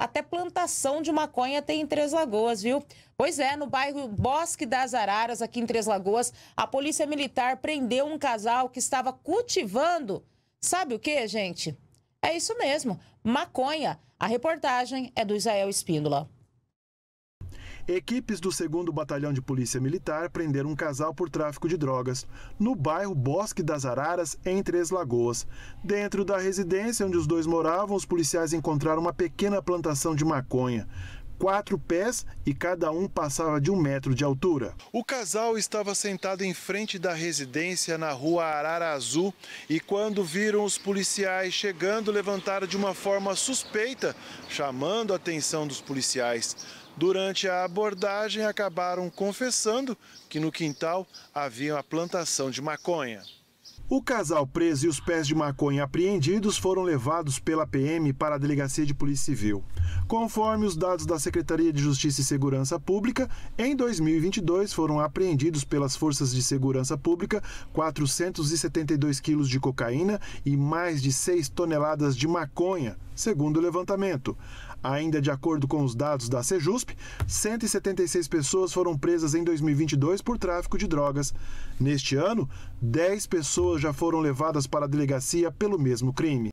até plantação de maconha tem em Três Lagoas, viu? Pois é, no bairro Bosque das Araras, aqui em Três Lagoas, a polícia militar prendeu um casal que estava cultivando. Sabe o que, gente? É isso mesmo, maconha. A reportagem é do Israel Espíndola. Equipes do 2 Batalhão de Polícia Militar prenderam um casal por tráfico de drogas no bairro Bosque das Araras, em Três Lagoas. Dentro da residência onde os dois moravam, os policiais encontraram uma pequena plantação de maconha quatro pés e cada um passava de um metro de altura. O casal estava sentado em frente da residência na rua Arara Azul e quando viram os policiais chegando, levantaram de uma forma suspeita, chamando a atenção dos policiais. Durante a abordagem, acabaram confessando que no quintal havia uma plantação de maconha. O casal preso e os pés de maconha apreendidos foram levados pela PM para a Delegacia de Polícia Civil. Conforme os dados da Secretaria de Justiça e Segurança Pública, em 2022 foram apreendidos pelas Forças de Segurança Pública 472 quilos de cocaína e mais de 6 toneladas de maconha, segundo o levantamento. Ainda de acordo com os dados da Sejusp, 176 pessoas foram presas em 2022 por tráfico de drogas. Neste ano, 10 pessoas já foram levadas para a delegacia pelo mesmo crime.